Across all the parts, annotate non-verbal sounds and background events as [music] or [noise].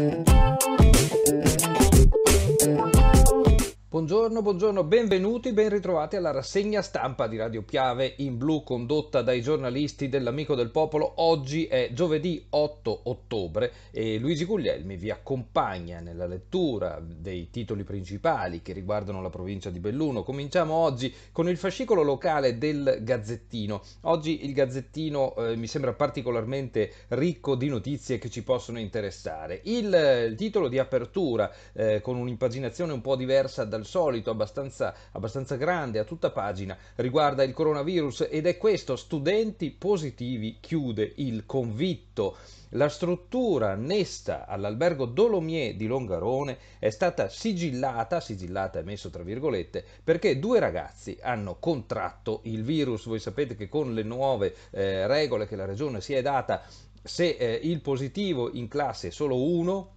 Thank you. Buongiorno, buongiorno, benvenuti, ben ritrovati alla rassegna stampa di Radio Piave in blu condotta dai giornalisti dell'Amico del Popolo. Oggi è giovedì 8 ottobre e Luigi Guglielmi vi accompagna nella lettura dei titoli principali che riguardano la provincia di Belluno. Cominciamo oggi con il fascicolo locale del Gazzettino. Oggi il Gazzettino eh, mi sembra particolarmente ricco di notizie che ci possono interessare. Il, il titolo di apertura eh, con un'impaginazione un po' diversa dal insolito, abbastanza, abbastanza grande, a tutta pagina, riguarda il coronavirus ed è questo, studenti positivi, chiude il convitto. La struttura annessa all'albergo Dolomier di Longarone è stata sigillata, sigillata è messo tra virgolette, perché due ragazzi hanno contratto il virus. Voi sapete che con le nuove eh, regole che la regione si è data, se eh, il positivo in classe è solo uno,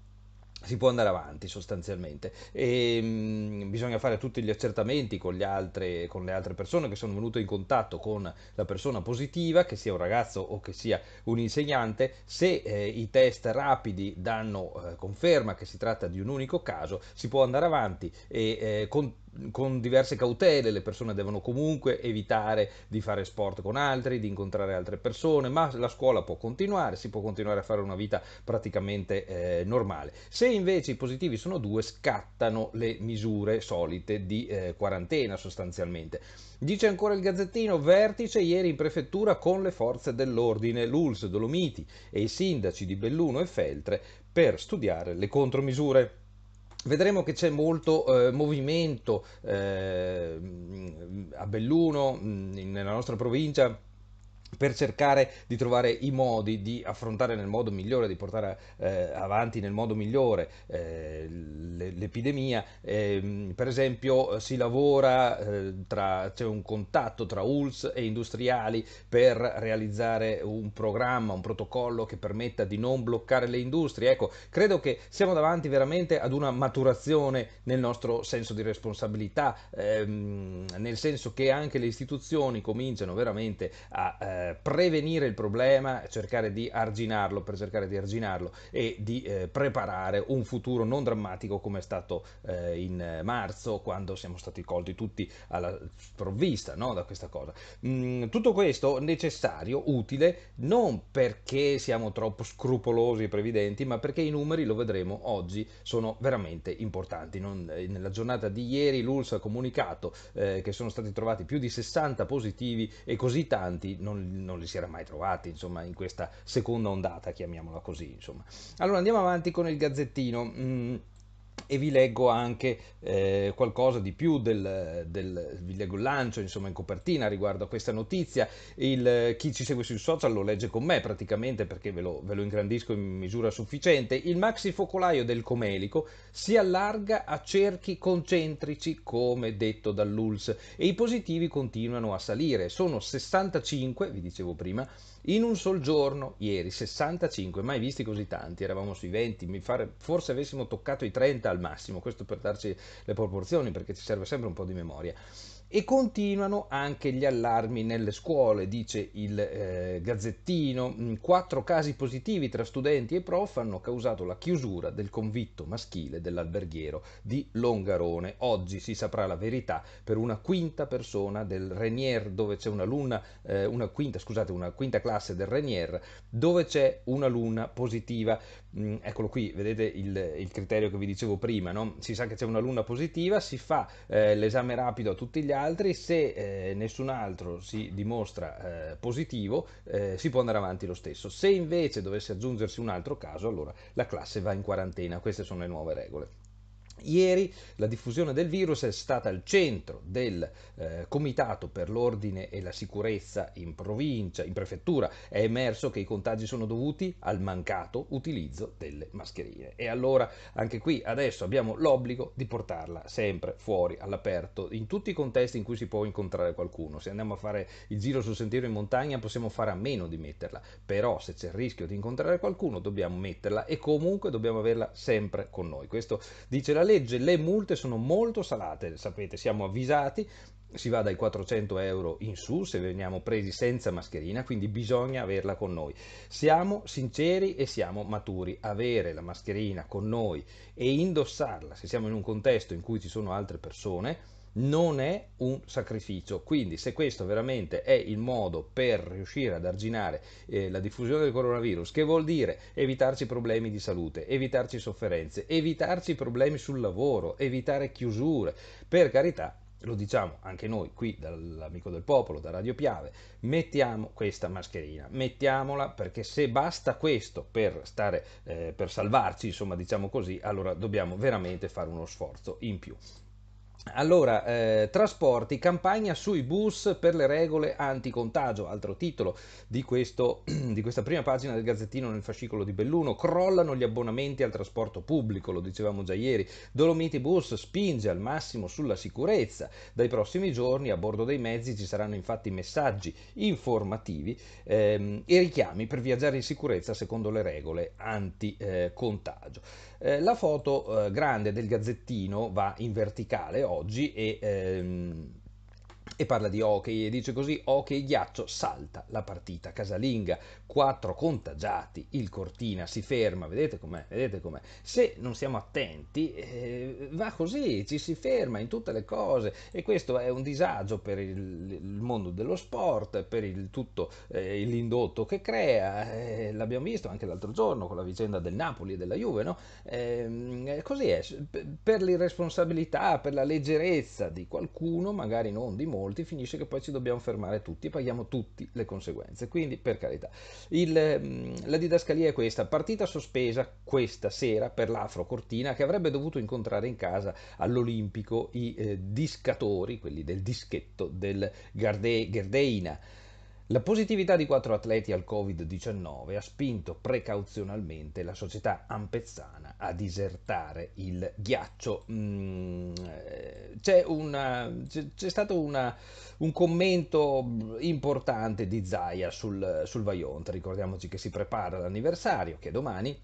si può andare avanti sostanzialmente e, ehm, mh, bisogna fare tutti gli accertamenti con, gli altre, con, le altre persone che sono venute in contatto con la persona positiva, che sia un ragazzo o che sia un insegnante, se eh, i test rapidi danno eh, conferma che si tratta di un unico caso si può andare avanti e eh, con, con diverse cautele, le persone devono comunque evitare di fare sport con altri, di incontrare altre persone, ma la scuola può continuare, si può continuare a fare una vita praticamente eh, normale. Se invece i positivi sono due, scattano le misure solite di eh, quarantena sostanzialmente. Dice ancora il Gazzettino, vertice ieri in prefettura con le forze dell'ordine, l'ULS, Dolomiti e i sindaci di Belluno e Feltre per studiare le contromisure. Vedremo che c'è molto eh, movimento eh, a Belluno, mm, nella nostra provincia, per cercare di trovare i modi di affrontare nel modo migliore, di portare eh, avanti nel modo migliore eh, l'epidemia. Eh, per esempio eh, si lavora, eh, tra, c'è un contatto tra ULS e industriali per realizzare un programma, un protocollo che permetta di non bloccare le industrie. Ecco, credo che siamo davanti veramente ad una maturazione nel nostro senso di responsabilità, ehm, nel senso che anche le istituzioni cominciano veramente a eh, prevenire il problema, cercare di arginarlo, per cercare di arginarlo e di eh, preparare un futuro non drammatico come è stato eh, in marzo quando siamo stati colti tutti alla sprovvista no? da questa cosa. Mm, tutto questo necessario, utile, non perché siamo troppo scrupolosi e previdenti, ma perché i numeri, lo vedremo oggi, sono veramente importanti. Non, eh, nella giornata di ieri l'ULS ha comunicato eh, che sono stati trovati più di 60 positivi e così tanti non non li si era mai trovati, insomma, in questa seconda ondata, chiamiamola così, insomma. Allora andiamo avanti con il gazzettino. Mm e vi leggo anche eh, qualcosa di più del, del, vi leggo il lancio insomma in copertina riguardo a questa notizia il, eh, chi ci segue sui social lo legge con me praticamente perché ve lo, ve lo ingrandisco in misura sufficiente il maxi focolaio del comelico si allarga a cerchi concentrici come detto dall'ULS e i positivi continuano a salire sono 65 vi dicevo prima in un sol giorno, ieri 65, mai visti così tanti, eravamo sui 20, fare, forse avessimo toccato i 30 al massimo, questo per darci le proporzioni perché ci serve sempre un po' di memoria. E continuano anche gli allarmi nelle scuole, dice il eh, Gazzettino. Mm, quattro casi positivi tra studenti e prof hanno causato la chiusura del convitto maschile dell'alberghiero di Longarone. Oggi si saprà la verità per una quinta persona del Renier, dove c'è un'alunna, eh, una quinta, scusate, una quinta classe del Renier, dove c'è un'alunna positiva. Mm, eccolo qui, vedete il, il, criterio che vi dicevo prima, no? si sa che c'è una luna positiva, si fa eh, l'esame rapido a tutti gli altri, se eh, nessun altro si dimostra eh, positivo eh, si può andare avanti lo stesso, se invece dovesse aggiungersi un altro caso allora la classe va in quarantena, queste sono le nuove regole. Ieri la diffusione del virus è stata al centro del eh, Comitato per l'ordine e la sicurezza in provincia, in prefettura. È emerso che i contagi sono dovuti al mancato utilizzo delle mascherine. E allora anche qui adesso abbiamo l'obbligo di portarla sempre fuori all'aperto, in tutti i contesti in cui si può incontrare qualcuno. Se andiamo a fare il giro sul sentiero in montagna possiamo fare a meno di metterla, però se c'è il rischio di incontrare qualcuno dobbiamo metterla e comunque dobbiamo averla sempre con noi. Questo dice la legge legge le multe sono molto salate, sapete, siamo avvisati, si va dai 400 euro in su se veniamo presi senza mascherina, quindi bisogna averla con noi. Siamo sinceri e siamo maturi. Avere la mascherina con noi e indossarla se siamo in un contesto in cui ci sono altre persone non è un sacrificio. Quindi se questo veramente è il modo per riuscire ad arginare eh, la diffusione del coronavirus, che vuol dire evitarci problemi di salute, evitarci sofferenze, evitarci problemi sul lavoro, evitare chiusure, per carità, lo diciamo anche noi qui dall'amico del popolo, da Radio Piave, mettiamo questa mascherina, mettiamola perché se basta questo per, stare, eh, per salvarci, insomma diciamo così, allora dobbiamo veramente fare uno sforzo in più. Allora, eh, trasporti, campagna sui bus per le regole anticontagio, altro titolo di, questo, [clears throat] di, questa prima pagina del Gazzettino nel fascicolo di Belluno, crollano gli abbonamenti al trasporto pubblico, lo dicevamo già ieri, Dolomiti Bus spinge al massimo sulla sicurezza, dai prossimi giorni a bordo dei mezzi ci saranno infatti messaggi informativi ehm, e richiami per viaggiare in sicurezza secondo le regole anticontagio. Eh, eh, la foto eh, grande del gazzettino va in verticale oggi e ehm, e parla di hockey e dice così hockey ghiaccio salta la partita casalinga quattro contagiati il Cortina si ferma vedete com'è vedete com'è se non siamo attenti eh, va così ci si ferma in tutte le cose e questo è un disagio per il, il mondo dello sport per il, tutto eh, l'indotto che crea eh, l'abbiamo visto anche l'altro giorno con la vicenda del Napoli e della Juve no? Ehm, eh, così è per l'irresponsabilità per la leggerezza di qualcuno magari non di molti, finisce che poi ci dobbiamo fermare tutti e paghiamo tutti le conseguenze. Quindi, per carità, il, mm, la didascalia è questa: partita sospesa questa sera per l'Afro Cortina che avrebbe dovuto incontrare in casa all'Olimpico i eh, discatori, quelli del dischetto del Garde, la positività di quattro atleti al Covid-19 ha spinto precauzionalmente la società ampezzana a disertare il ghiaccio. Mm, eh, c'è, una, c'è, stato una, un commento importante di Zaia sul, sul Vaillant, ricordiamoci che si prepara l'anniversario, che è domani,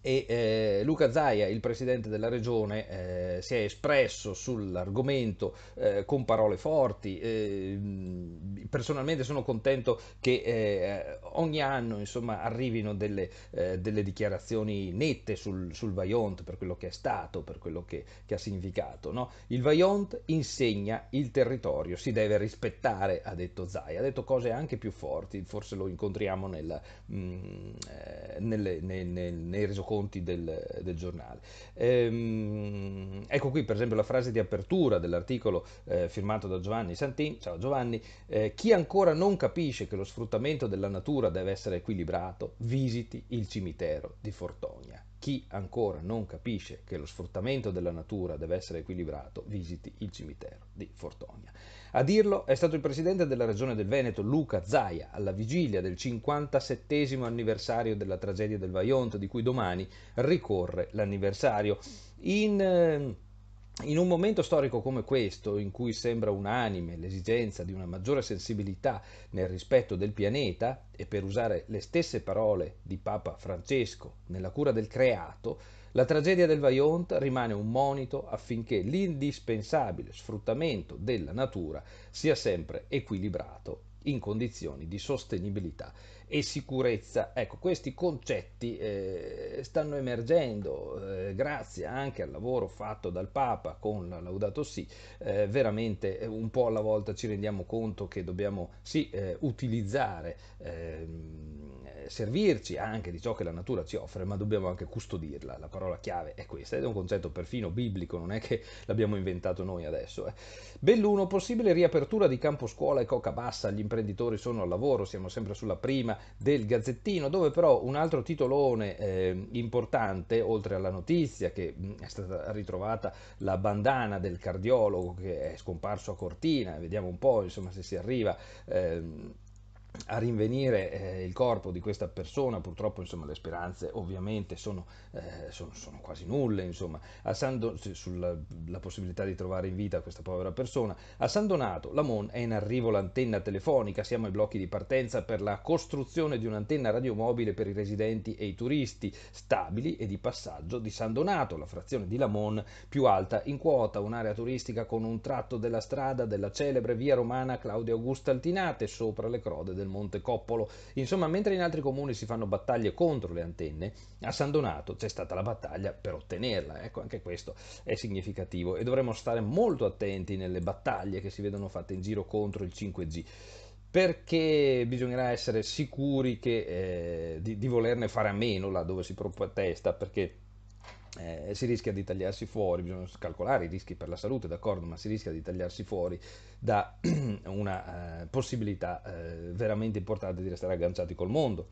e eh, Luca Zaia, il presidente della regione, eh, si è espresso sull'argomento eh, con parole forti. Eh, personalmente sono contento che eh, ogni anno insomma, arrivino delle, eh, delle, dichiarazioni nette sul, sul Vajont per quello che è stato, per quello che, che ha significato. No? Il Vaillant insegna il territorio, si deve rispettare, ha detto Zaia, ha detto cose anche più forti, forse lo incontriamo nella, mh, nelle, nei, nei, nei resoconti del, del giornale. Ehm, ecco qui per esempio la frase di apertura dell'articolo eh, firmato da Giovanni Santin, ciao Giovanni, eh, chi ancora non capisce che lo sfruttamento della natura deve essere equilibrato, visiti il cimitero di Fortogna. Chi ancora non capisce che lo sfruttamento della natura deve essere equilibrato, visiti il cimitero di Fortogna. A dirlo è stato il presidente della regione del Veneto, Luca Zaia, alla vigilia del 57 anniversario della tragedia del Vaionte, di cui domani ricorre l'anniversario. In... Eh, in un momento storico come questo, in cui sembra unanime l'esigenza di una maggiore sensibilità nel rispetto del pianeta, e per usare le stesse parole di Papa Francesco nella cura del creato, la tragedia del Vajont rimane un monito affinché l'indispensabile sfruttamento della natura sia sempre equilibrato in condizioni di sostenibilità e sicurezza. Ecco, questi concetti eh, stanno emergendo eh, grazie anche al lavoro fatto dal Papa con la Laudato Si, eh, veramente eh, un po' alla volta ci rendiamo conto che dobbiamo sì eh, utilizzare, ehm, servirci anche di ciò che la natura ci offre, ma dobbiamo anche custodirla. La parola chiave è questa ed è un concetto perfino biblico, non è che l'abbiamo inventato noi adesso. Eh. Belluno, possibile riapertura di campo scuola e coca bassa, gli imprenditori sono al lavoro, siamo sempre sulla prima del Gazzettino, dove però un altro titolone eh, importante, oltre alla notizia che mm, è stata ritrovata la bandana del cardiologo che è scomparso a Cortina, vediamo un po' insomma, se si arriva... Eh, a rinvenire eh, il corpo di questa persona, purtroppo insomma, le speranze ovviamente sono, eh, sono, sono quasi nulle, insomma, sulla possibilità di trovare in vita questa povera persona. A San Donato, la è in arrivo l'antenna telefonica, siamo ai blocchi di partenza per la costruzione di un'antenna radiomobile per i residenti e i turisti stabili e di passaggio di San Donato, la frazione di Lamon più alta in quota, un'area turistica con un tratto della strada della celebre via romana Claudio Augusto Altinate sopra le crode del del Monte Coppolo. Insomma, mentre in altri comuni si fanno battaglie contro le antenne, a San Donato c'è stata la battaglia per ottenerla. Ecco, anche questo è significativo e dovremmo stare molto attenti nelle battaglie che si vedono fatte in giro contro il 5G perché bisognerà essere sicuri che, eh, di, di volerne fare a meno là dove si protesta, perché eh, si rischia di tagliarsi fuori, bisogna calcolare i rischi per la salute, d'accordo, ma si rischia di tagliarsi fuori da [clears throat] una eh, possibilità eh, veramente importante di restare agganciati col mondo.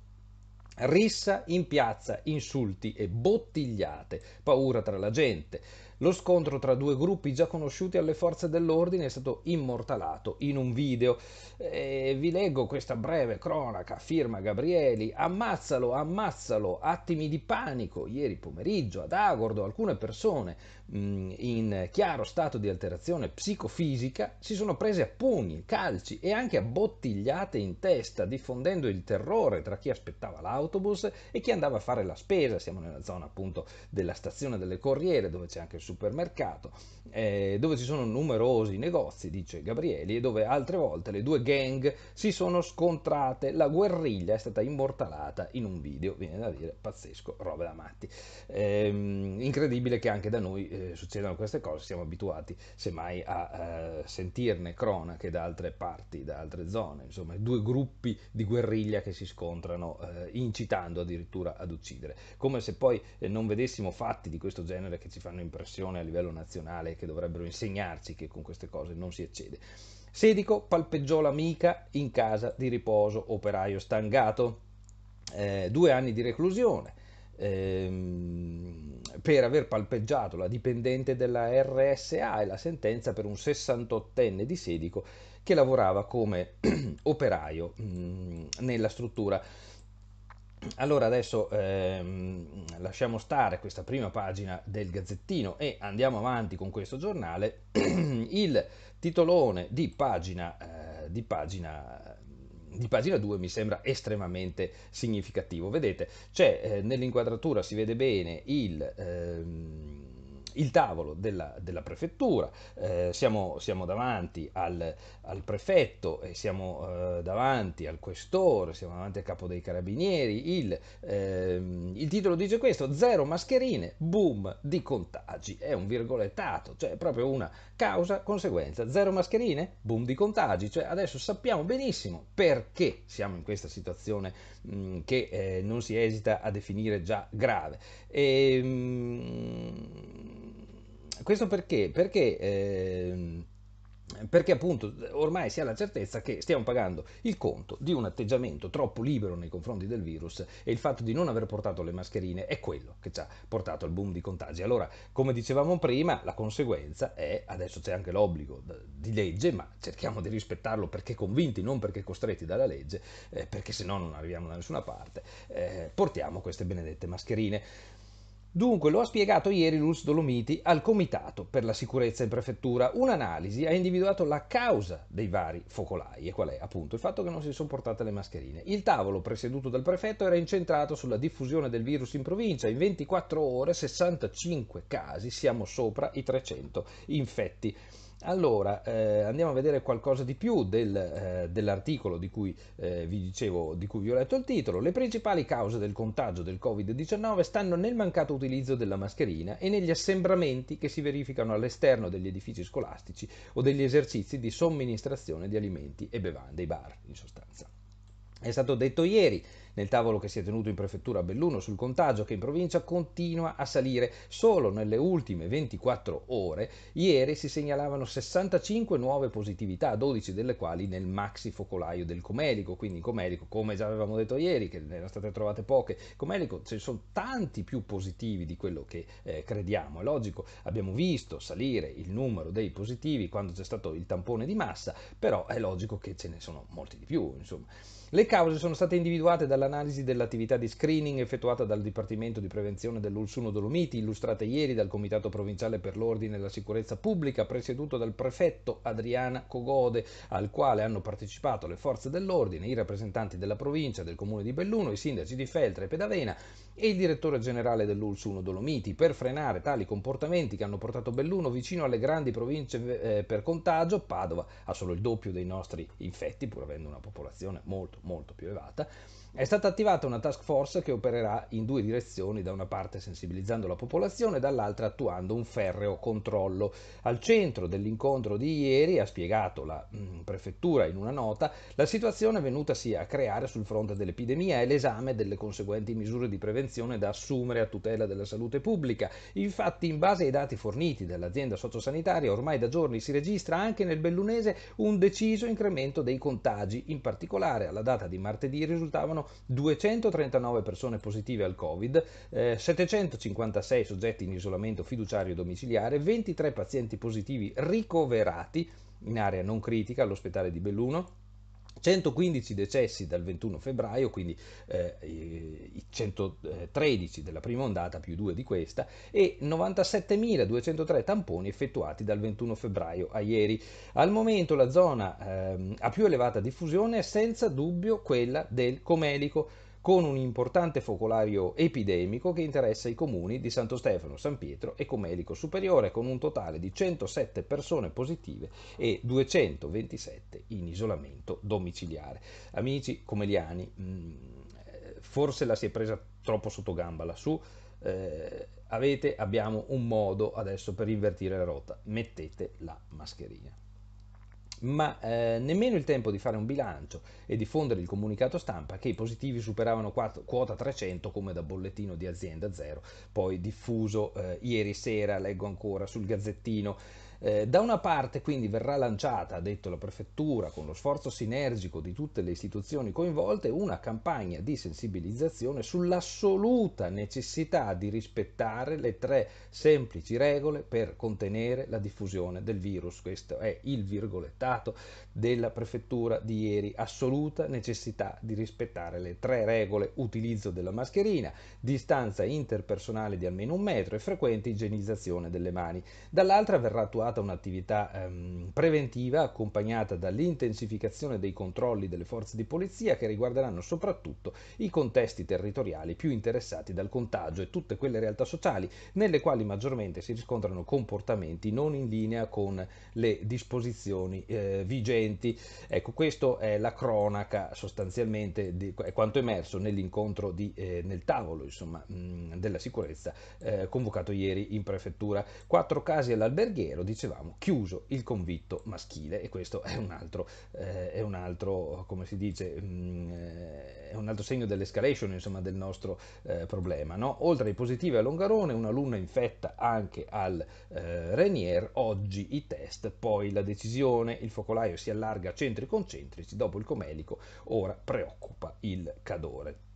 Rissa in piazza, insulti e bottigliate, paura tra la gente. Lo scontro tra due gruppi già conosciuti alle forze dell'ordine è stato immortalato in un video. E eh, vi leggo questa breve cronaca, firma Gabrieli. Ammazzalo, ammazzalo, attimi di panico. Ieri pomeriggio ad Agordo alcune persone mh, mm, in chiaro stato di alterazione psicofisica si sono prese a pugni, calci e anche a bottigliate in testa, diffondendo il terrore tra chi aspettava l'autobus e chi andava a fare la spesa. Siamo nella zona appunto della stazione delle Corriere dove c'è anche il supermercato, eh, dove ci sono numerosi negozi, dice Gabrieli, e dove altre volte le due gang si sono scontrate. La guerriglia è stata immortalata in un video, viene da dire pazzesco, roba da matti. Eh, incredibile che anche da noi eh, succedano queste cose, siamo abituati semmai a eh, sentirne cronache da altre parti, da altre zone, insomma, due gruppi di guerriglia che si scontrano eh, incitando addirittura ad uccidere, come se poi eh, non vedessimo fatti di questo genere che ci fanno impressione formazione a livello nazionale che dovrebbero insegnarci che con queste cose non si eccede. Sedico palpeggiò l'amica in casa di riposo, operaio stangato, eh, due anni di reclusione ehm, per aver palpeggiato la dipendente della RSA e la sentenza per un 68enne di Sedico che lavorava come [clears throat] operaio mm, nella struttura. Allora adesso ehm, lasciamo stare questa prima pagina del Gazzettino e andiamo avanti con questo giornale. [clears throat] Il titolone di pagina, eh, di pagina di pagina 2 mi sembra estremamente significativo. Vedete, c'è eh, nell'inquadratura si vede bene il... Ehm, il tavolo della, della prefettura, eh, siamo, siamo, davanti al, al prefetto, siamo eh, davanti al questore, siamo davanti al capo dei carabinieri, il, ehm, il, titolo dice questo, zero mascherine, boom di contagi, è un virgolettato, cioè proprio una Causa, conseguenza, zero mascherine, boom di contagi, cioè adesso sappiamo benissimo perché siamo in questa situazione mh, mm, che eh, non si esita a definire già grave. E, ehm, mh, questo perché? Perché... Eh, perché appunto ormai si ha la certezza che stiamo pagando il conto di un atteggiamento troppo libero nei confronti del virus e il fatto di non aver portato le mascherine è quello che ci ha portato al boom di contagi. Allora, come dicevamo prima, la conseguenza è, adesso c'è anche l'obbligo di legge, ma cerchiamo di rispettarlo perché convinti, non perché costretti dalla legge, eh, perché se no non arriviamo da nessuna parte, eh, portiamo queste benedette mascherine. Dunque, lo ha spiegato ieri Luz Dolomiti al Comitato per la sicurezza in prefettura. Un'analisi ha individuato la causa dei vari focolai, e qual è? Appunto, il fatto che non si sono portate le mascherine. Il tavolo presieduto dal prefetto era incentrato sulla diffusione del virus in provincia. In 24 ore, 65 casi, siamo sopra i 300 infetti. Allora, eh, andiamo a vedere qualcosa di più del, eh, dell'articolo di cui eh, vi dicevo, di cui vi ho letto il titolo. Le principali cause del contagio del Covid-19 stanno nel mancato utilizzo della mascherina e negli assembramenti che si verificano all'esterno degli edifici scolastici o degli esercizi di somministrazione di alimenti e bevande, i bar in sostanza. È stato detto ieri nel tavolo che si è tenuto in prefettura a Belluno sul contagio che in provincia continua a salire. Solo nelle ultime 24 ore, ieri si segnalavano 65 nuove positività, 12 delle quali nel maxi focolaio del Comelico. Quindi in Comelico, come già avevamo detto ieri, che ne erano state trovate poche, Comelico ci sono tanti più positivi di quello che eh, crediamo. È logico, abbiamo visto salire il numero dei positivi quando c'è stato il tampone di massa, però è logico che ce ne sono molti di più, insomma. Le cause sono state individuate dall'analisi dell'attività di screening effettuata dal Dipartimento di Prevenzione dell'Ulsuno Dolomiti, illustrata ieri dal Comitato Provinciale per l'Ordine e la Sicurezza Pubblica, presieduto dal prefetto Adriana Cogode, al quale hanno partecipato le forze dell'ordine, i rappresentanti della provincia, del comune di Belluno, i sindaci di Feltre e Pedavena e il direttore generale dell'Ulsuno Dolomiti, per frenare tali comportamenti che hanno portato Belluno vicino alle grandi province eh, per contagio. Padova ha solo il doppio dei nostri infetti, pur avendo una popolazione molto molto più elevata è stata attivata una task force che opererà in due direzioni, da una parte sensibilizzando la popolazione, e dall'altra attuando un ferreo controllo. Al centro dell'incontro di ieri, ha spiegato la mm, prefettura in una nota, la situazione è venutasi a creare sul fronte dell'epidemia e l'esame delle conseguenti misure di prevenzione da assumere a tutela della salute pubblica. Infatti, in base ai dati forniti dall'azienda sociosanitaria, ormai da giorni si registra anche nel bellunese un deciso incremento dei contagi. In particolare, alla data di martedì risultavano 239 persone positive al Covid, eh, 756 soggetti in isolamento fiduciario domiciliare, 23 pazienti positivi ricoverati in area non critica all'ospedale di Belluno, 115 decessi dal 21 febbraio, quindi eh, i 113 della prima ondata più 2 di questa e 97.203 tamponi effettuati dal 21 febbraio a ieri. Al momento la zona eh, a più elevata diffusione è senza dubbio quella del Comelico con un importante focolario epidemico che interessa i comuni di Santo Stefano, San Pietro e Comelico Superiore, con un totale di 107 persone positive e 227 in isolamento domiciliare. Amici comeliani, mm, forse la si è presa troppo sotto gamba lassù. Eh, avete, abbiamo un modo adesso per invertire la rotta, mettete la mascherina ma eh, nemmeno il tempo di fare un bilancio e diffondere il comunicato stampa che i positivi superavano quattro, quota 300 come da bollettino di azienda zero, poi diffuso eh, ieri sera, leggo ancora sul gazzettino eh, da una parte quindi verrà lanciata, ha detto la Prefettura, con lo sforzo sinergico di tutte le istituzioni coinvolte, una campagna di sensibilizzazione sull'assoluta necessità di rispettare le tre semplici regole per contenere la diffusione del virus. Questo è il virgolettato della Prefettura di ieri, assoluta necessità di rispettare le tre regole, utilizzo della mascherina, distanza interpersonale di almeno un metro e frequente igienizzazione delle mani. Dall'altra verrà attuata effettuata un'attività ehm, preventiva accompagnata dall'intensificazione dei controlli delle forze di polizia che riguarderanno soprattutto i contesti territoriali più interessati dal contagio e tutte quelle realtà sociali nelle quali maggiormente si riscontrano comportamenti non in linea con le disposizioni eh, vigenti. Ecco, questa è la cronaca sostanzialmente di quanto emerso nell'incontro di, eh, nel tavolo insomma, mh, della sicurezza eh, convocato ieri in prefettura. Quattro casi all'alberghiero, diciamo dicevamo, chiuso il convitto maschile e questo è un altro, eh, è un altro come si dice, mh, mm, eh, è un altro segno dell'escalation insomma, del nostro eh, problema. No? Oltre ai positivi a Longarone, un'alunna infetta anche al eh, Renier, oggi i test, poi la decisione, il focolaio si allarga a centri concentrici, dopo il comelico, ora preoccupa il cadore.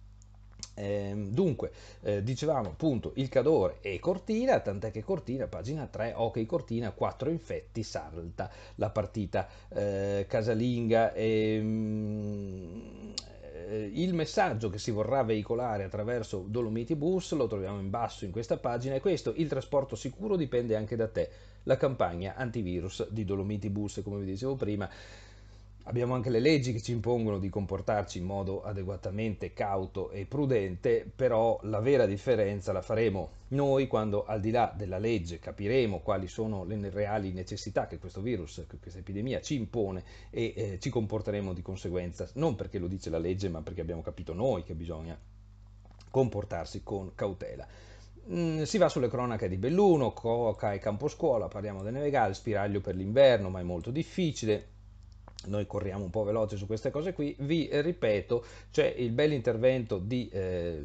Ehm, dunque, eh, dicevamo appunto il Cadore e Cortina, tant'è che Cortina, pagina 3, ok Cortina, 4 infetti, salta la partita eh, casalinga. Ehm, eh, il messaggio che si vorrà veicolare attraverso Dolomiti Bus, lo troviamo in basso in questa pagina, è questo, il trasporto sicuro dipende anche da te. La campagna antivirus di Dolomiti Bus, come vi dicevo prima, Abbiamo anche le leggi che ci impongono di comportarci in modo adeguatamente cauto e prudente, però la vera differenza la faremo noi quando al di là della legge capiremo quali sono le reali necessità che questo virus, che questa epidemia ci impone e eh, ci comporteremo di conseguenza, non perché lo dice la legge, ma perché abbiamo capito noi che bisogna comportarsi con cautela mm, si va sulle cronache di Belluno, Coca e Camposcuola, parliamo del Nevegale, spiraglio per l'inverno, ma è molto difficile noi corriamo un po' veloce su queste cose qui, vi ripeto, c'è il bel intervento di... Eh,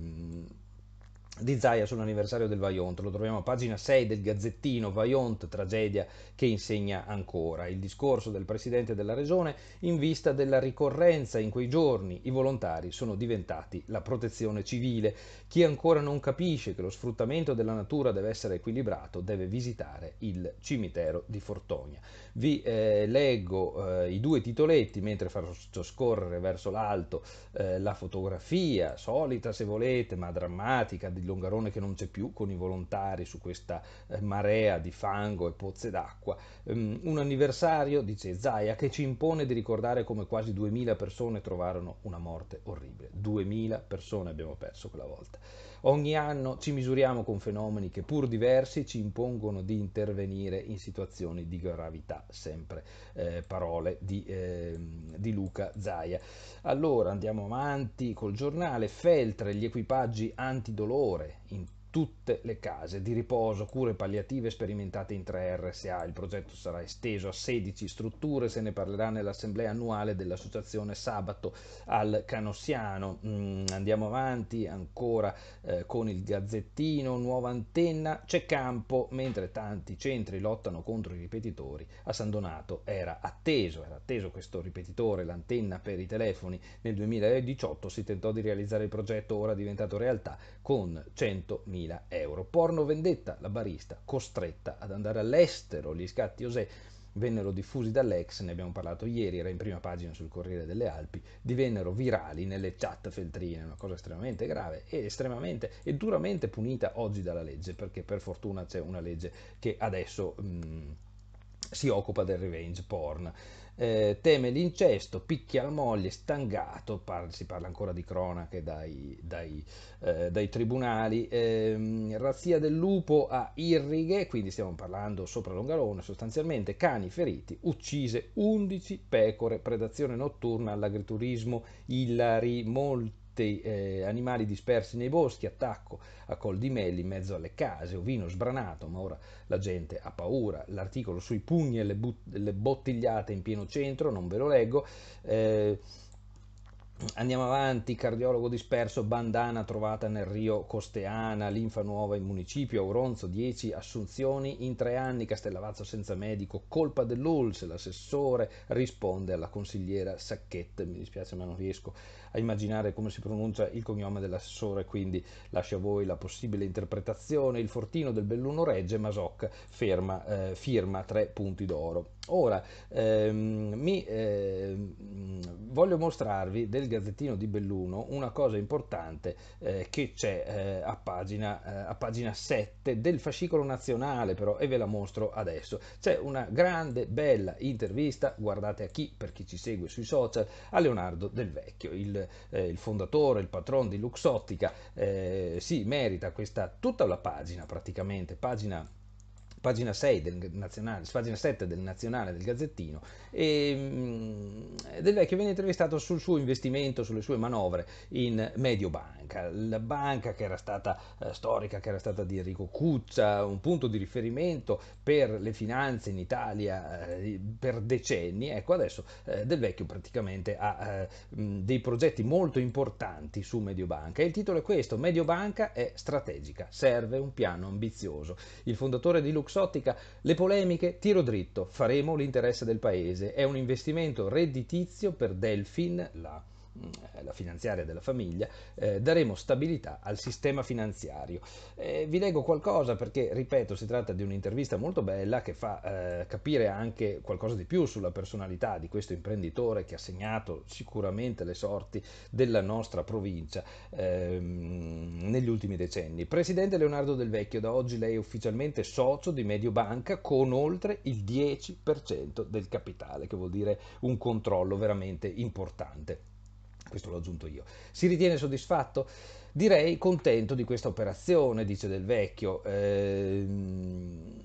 di Zaia sull'anniversario del Vajont, lo troviamo a pagina 6 del Gazzettino Vajont, tragedia che insegna ancora, il discorso del Presidente della Regione in vista della ricorrenza in quei giorni, i volontari sono diventati la protezione civile, chi ancora non capisce che lo sfruttamento della natura deve essere equilibrato deve visitare il cimitero di Fortogna. Vi eh, leggo eh, i due titoletti mentre faccio scorrere verso l'alto eh, la fotografia, solita se volete ma drammatica di Longarone che non c'è più, con i volontari su questa eh, marea di fango e pozze d'acqua. Ehm, un anniversario, dice Zaia, che ci impone di ricordare come quasi 2000 persone trovarono una morte orribile. 2000 persone abbiamo perso quella volta. Ogni anno ci misuriamo con fenomeni che pur diversi ci impongono di intervenire in situazioni di gravità, sempre eh, parole di, eh, di Luca Zaia. Allora andiamo avanti col giornale, Feltre, gli equipaggi antidolore, in tutte le case di riposo, cure palliative sperimentate in 3 RSA. Il progetto sarà esteso a 16 strutture, se ne parlerà nell'assemblea annuale dell'associazione Sabato al Canossiano. Mm, andiamo avanti ancora eh, con il gazzettino, nuova antenna, c'è campo, mentre tanti centri lottano contro i ripetitori. A San Donato era atteso, era atteso questo ripetitore, l'antenna per i telefoni. Nel 2018 si tentò di realizzare il progetto, ora diventato realtà, con 100.000 20.000 euro. Porno vendetta, la barista, costretta ad andare all'estero, gli scatti Osè vennero diffusi dall'ex, ne abbiamo parlato ieri, era in prima pagina sul Corriere delle Alpi, divennero virali nelle chat feltrine, una cosa estremamente grave e estremamente e duramente punita oggi dalla legge, perché per fortuna c'è una legge che adesso mh, mm, si occupa del revenge porn eh, teme l'incesto, picchia la moglie, stangato, par- si parla ancora di cronache dai, dai, eh, dai tribunali, eh, razzia del lupo a Irrighe, quindi stiamo parlando sopra Longarone sostanzialmente, cani feriti, uccise 11 pecore, predazione notturna all'agriturismo Ilari, molti dei, eh, animali dispersi nei boschi, attacco a col di melli in mezzo alle case, ovino sbranato, ma ora la gente ha paura. L'articolo sui pugni e le, le bottigliate in pieno centro, non ve lo leggo. Eh, Andiamo avanti, cardiologo disperso, bandana trovata nel Rio Costeana, linfa nuova in municipio, Auronzo 10 assunzioni in tre anni, Castellavazzo senza medico, colpa dell'Ulse, l'assessore risponde alla consigliera Sacchette, mi dispiace ma non riesco a immaginare come si pronuncia il cognome dell'assessore, quindi lascio a voi la possibile interpretazione. Il fortino del Belluno regge, Masoc ferma, eh, firma tre punti d'oro. Ora, ehm, mi, eh, voglio mostrarvi del Gazzettino di Belluno una cosa importante eh, che c'è eh, a, pagina, eh, a pagina 7 del fascicolo nazionale, però, e ve la mostro adesso. C'è una grande, bella intervista, guardate a chi, per chi ci segue sui social, a Leonardo Del Vecchio, il il, eh, il fondatore, il patron di Luxottica, eh, si merita questa tutta la pagina praticamente, pagina pagina 6 del nazionale, pagina 7 del nazionale del Gazzettino, e, mm, Del Vecchio viene intervistato sul suo investimento, sulle sue manovre in Mediobanca, la banca che era stata eh, storica, che era stata di Enrico Cuzza, un punto di riferimento per le finanze in Italia eh, per decenni, ecco adesso eh, Del Vecchio praticamente ha mm, dei progetti molto importanti su Mediobanca e il titolo è questo, Mediobanca è strategica, serve un piano ambizioso. Il fondatore di Lux Luxottica, le polemiche, tiro dritto, faremo l'interesse del paese, è un investimento redditizio per Delfin, la eh, la finanziaria della famiglia, eh, daremo stabilità al sistema finanziario. Eh, vi leggo qualcosa perché, ripeto, si tratta di un'intervista molto bella che fa eh, capire anche qualcosa di più sulla personalità di questo imprenditore che ha segnato sicuramente le sorti della nostra provincia ehm, negli ultimi decenni. Presidente Leonardo Del Vecchio, da oggi lei è ufficialmente socio di Mediobanca con oltre il 10% del capitale, che vuol dire un controllo veramente importante. Questo l'ho aggiunto io. Si ritiene soddisfatto? Direi contento di questa operazione, dice Del Vecchio. Ehm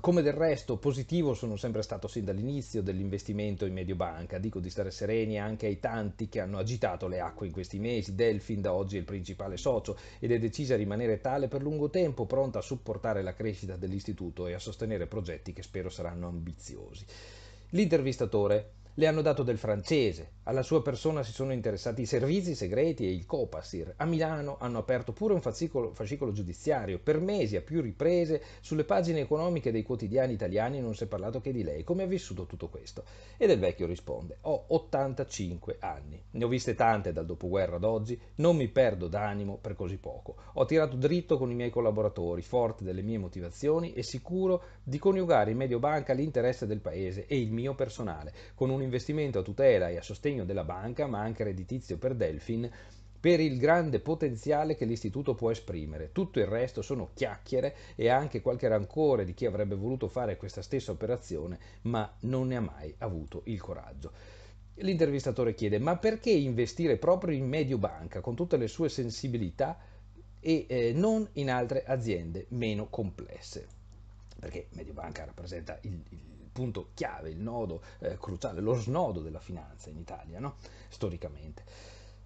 come del resto positivo sono sempre stato sin dall'inizio dell'investimento in Mediobanca, dico di stare sereni anche ai tanti che hanno agitato le acque in questi mesi, Delfin da oggi è il principale socio ed è decisa a rimanere tale per lungo tempo, pronta a supportare la crescita dell'istituto e a sostenere progetti che spero saranno ambiziosi. L'intervistatore le hanno dato del francese, alla sua persona si sono interessati i servizi segreti e il Copasir. A Milano hanno aperto pure un fascicolo, fascicolo giudiziario. Per mesi, a più riprese, sulle pagine economiche dei quotidiani italiani non si è parlato che di lei. Come ha vissuto tutto questo? E del vecchio risponde, ho 85 anni. Ne ho viste tante dal dopoguerra ad oggi, non mi perdo d'animo per così poco. Ho tirato dritto con i miei collaboratori, forte delle mie motivazioni e sicuro di coniugare in medio banca l'interesse del paese e il mio personale, con un investimento a tutela e a sostegno della banca, ma anche redditizio per Delfin, per il grande potenziale che l'istituto può esprimere. Tutto il resto sono chiacchiere e anche qualche rancore di chi avrebbe voluto fare questa stessa operazione, ma non ne ha mai avuto il coraggio. L'intervistatore chiede: ma perché investire proprio in Mediobanca con tutte le sue sensibilità e eh, non in altre aziende meno complesse? perché Mediobanca rappresenta il, il punto chiave, il nodo eh, cruciale, lo snodo della finanza in Italia, no? storicamente.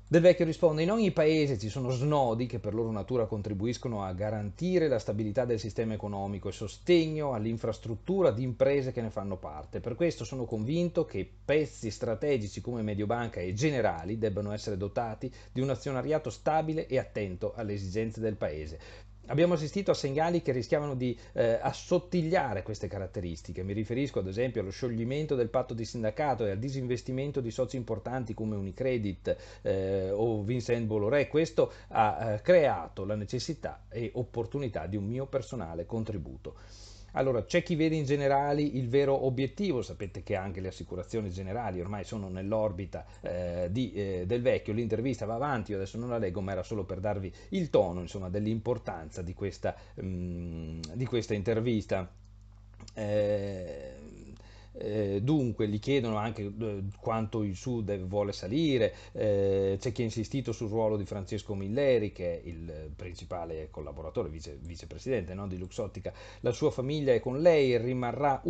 Del Vecchio risponde, in ogni paese ci sono snodi che per loro natura contribuiscono a garantire la stabilità del sistema economico e sostegno all'infrastruttura di imprese che ne fanno parte. Per questo sono convinto che pezzi strategici come Mediobanca e Generali debbano essere dotati di un azionariato stabile e attento alle esigenze del paese. Abbiamo assistito a segnali che rischiavano di eh, assottigliare queste caratteristiche. Mi riferisco ad esempio allo scioglimento del patto di sindacato e al disinvestimento di soci importanti come Unicredit eh, o Vincent Bolloré. Questo ha eh, creato la necessità e opportunità di un mio personale contributo. Allora, c'è chi vede in generale il vero obiettivo, sapete che anche le assicurazioni generali ormai sono nell'orbita eh, eh, del vecchio, l'intervista va avanti, io adesso non la leggo, ma era solo per darvi il tono dell'importanza di, mm, di questa, intervista. Eh, eh, dunque gli chiedono anche eh, quanto il Sud vuole salire, eh, c'è chi ha insistito sul ruolo di Francesco Milleri che è il principale collaboratore, vice, vicepresidente no, di Luxottica, la sua famiglia è con lei, e rimarrà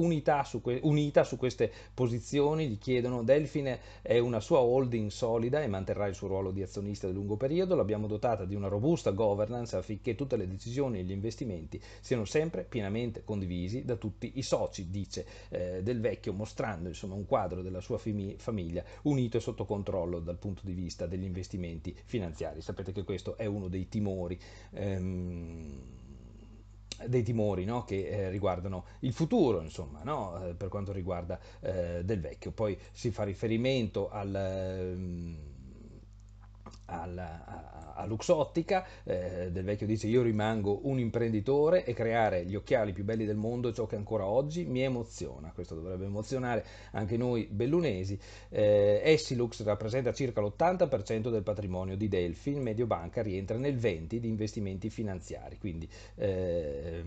su que- unita su queste posizioni, gli chiedono Delfine è una sua holding solida e manterrà il suo ruolo di azionista di lungo periodo, l'abbiamo dotata di una robusta governance affinché tutte le decisioni e gli investimenti siano sempre pienamente condivisi da tutti i soci, dice eh, del Vecchio specchio mostrando insomma, un quadro della sua fami- famiglia unito e sotto controllo dal punto di vista degli investimenti finanziari. Sapete che questo è uno dei timori. Ehm, dei timori no? che eh, riguardano il futuro, insomma, no? Eh, per quanto riguarda eh, del vecchio. Poi si fa riferimento al... Ehm, al, a, a Luxottica eh, del vecchio dice io rimango un imprenditore e creare gli occhiali più belli del mondo è ciò che ancora oggi mi emoziona questo dovrebbe emozionare anche noi bellunesi eh, Essilux rappresenta circa l'80% del patrimonio di Delphi Mediobanca rientra nel 20 di investimenti finanziari quindi eh,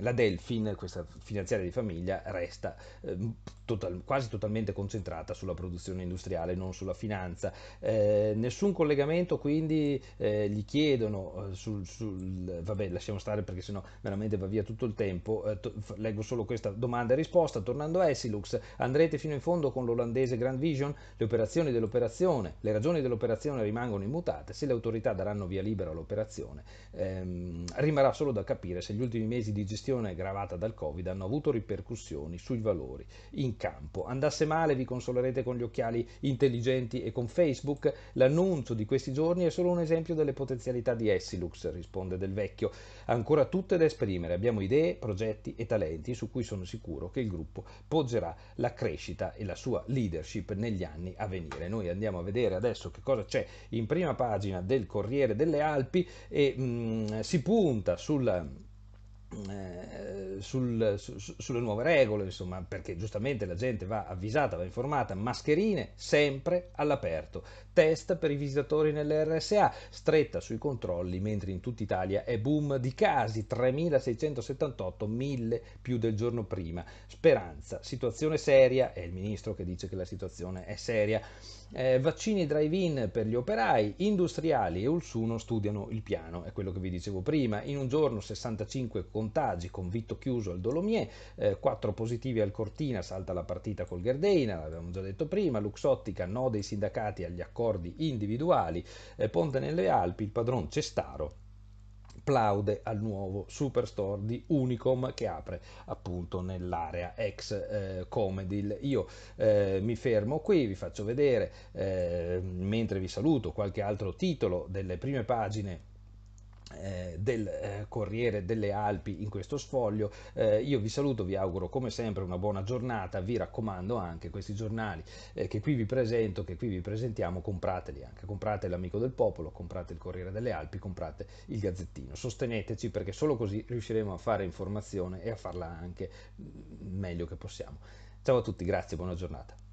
la Delphi questa finanziaria di famiglia resta eh, total, quasi totalmente concentrata sulla produzione industriale non sulla finanza eh, nessun collegamento sacramento quindi eh, gli chiedono eh, sul, sul, vabbè lasciamo stare perché sennò veramente va via tutto il tempo eh, to, leggo solo questa domanda e risposta tornando a Essilux andrete fino in fondo con l'olandese Grand Vision le operazioni dell'operazione le ragioni dell'operazione rimangono immutate se le autorità daranno via libera all'operazione ehm, rimarrà solo da capire se gli ultimi mesi di gestione gravata dal covid hanno avuto ripercussioni sui valori in campo andasse male vi consolerete con gli occhiali intelligenti e con Facebook l'annuncio di questi questi giorni è solo un esempio delle potenzialità di Essilux, risponde Del Vecchio. Ancora tutte da esprimere, abbiamo idee, progetti e talenti su cui sono sicuro che il gruppo poggerà la crescita e la sua leadership negli anni a venire. Noi andiamo a vedere adesso che cosa c'è in prima pagina del Corriere delle Alpi e mh, mm, si punta sul eh, sul, su, sulle nuove regole, insomma, perché giustamente la gente va avvisata, va informata, mascherine sempre all'aperto, test per i visitatori nell'RSA, stretta sui controlli, mentre in tutta Italia è boom di casi, 3.678, 1.000 più del giorno prima. Speranza, situazione seria, è il ministro che dice che la situazione è seria. Eh, vaccini drive-in per gli operai, industriali e Ulsuno studiano il piano, è quello che vi dicevo prima. In un giorno 65 contagi con Vitto chiuso al Dolomier, eh, 4 positivi al Cortina, salta la partita col Gherdeina, l'avevamo già detto prima, Luxottica, no dei sindacati agli accordi accordi individuali, eh, Ponte nelle Alpi, il padron Cestaro plaude al nuovo superstore di Unicom che apre appunto nell'area ex eh, Comedil. Io eh, mi fermo qui, vi faccio vedere eh, mentre vi saluto qualche altro titolo delle prime pagine eh, del eh, Corriere delle Alpi in questo sfoglio. Eh, io vi saluto, vi auguro come sempre una buona giornata, vi raccomando anche questi giornali eh, che qui vi presento, che qui vi presentiamo, comprateli anche, comprate l'Amico del Popolo, comprate il Corriere delle Alpi, comprate il Gazzettino, sosteneteci perché solo così riusciremo a fare informazione e a farla anche mm, meglio che possiamo. Ciao a tutti, grazie, buona giornata.